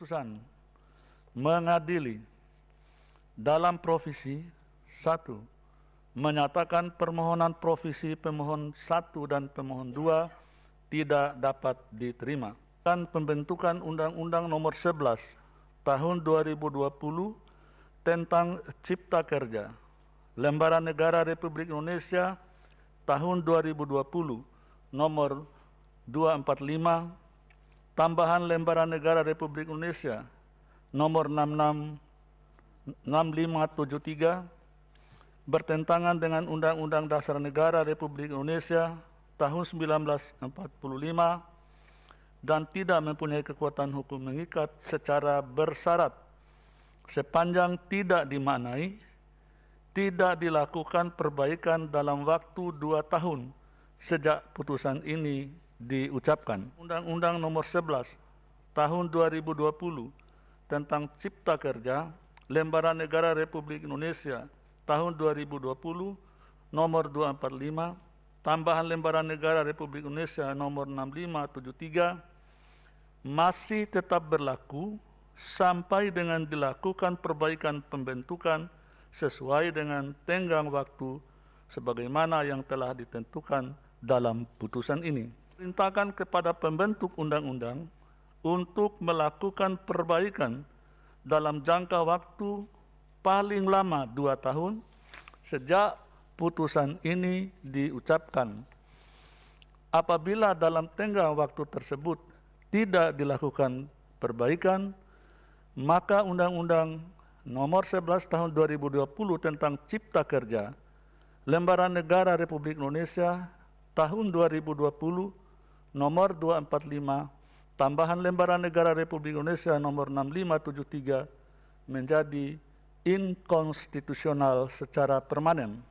keputusan mengadili dalam provisi satu menyatakan permohonan provisi pemohon satu dan pemohon dua tidak dapat diterima. Dan pembentukan Undang-Undang Nomor 11 Tahun 2020 tentang Cipta Kerja Lembaran Negara Republik Indonesia tahun 2020 nomor 245 Tambahan Lembaran Negara Republik Indonesia nomor 66573 bertentangan dengan Undang-Undang Dasar Negara Republik Indonesia tahun 1945 dan tidak mempunyai kekuatan hukum mengikat secara bersyarat sepanjang tidak dimaknai tidak dilakukan perbaikan dalam waktu dua tahun sejak putusan ini diucapkan. Undang-Undang Nomor 11 Tahun 2020 tentang Cipta Kerja Lembaran Negara Republik Indonesia tahun 2020 nomor 245 Tambahan Lembaran Negara Republik Indonesia nomor 6573 masih tetap berlaku sampai dengan dilakukan perbaikan pembentukan sesuai dengan tenggang waktu sebagaimana yang telah ditentukan dalam putusan ini diperintahkan kepada pembentuk undang-undang untuk melakukan perbaikan dalam jangka waktu paling lama dua tahun sejak putusan ini diucapkan. Apabila dalam tenggang waktu tersebut tidak dilakukan perbaikan, maka Undang-Undang Nomor 11 Tahun 2020 tentang Cipta Kerja Lembaran Negara Republik Indonesia tahun 2020 nomor 245 tambahan lembaran negara Republik Indonesia nomor 6573 menjadi inkonstitusional secara permanen.